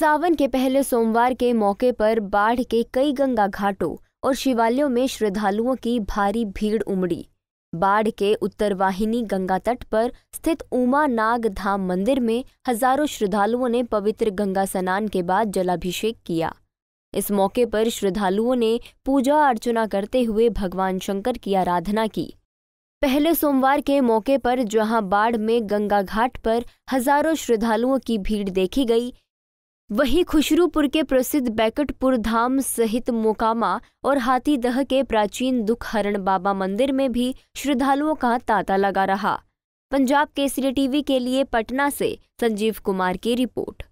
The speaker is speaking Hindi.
सावन के पहले सोमवार के मौके पर बाढ़ के कई गंगा घाटों और शिवालयों में श्रद्धालुओं की भारी भीड़ उमड़ी बाढ़ के उत्तरवाहिनी गंगा तट पर स्थित उमा नाग धाम मंदिर में हजारों श्रद्धालुओं ने पवित्र गंगा स्नान के बाद जलाभिषेक किया इस मौके पर श्रद्धालुओं ने पूजा अर्चना करते हुए भगवान शंकर की आराधना की पहले सोमवार के मौके पर जहां बाढ़ में गंगा घाट पर हजारों श्रद्धालुओं की भीड़ देखी गई वहीं खुशरूपुर के प्रसिद्ध बैकटपुर धाम सहित मोकामा और हाथीदह के प्राचीन दुख हरण बाबा मंदिर में भी श्रद्धालुओं का तांता लगा रहा पंजाब केसरी टीवी के लिए पटना से संजीव कुमार की रिपोर्ट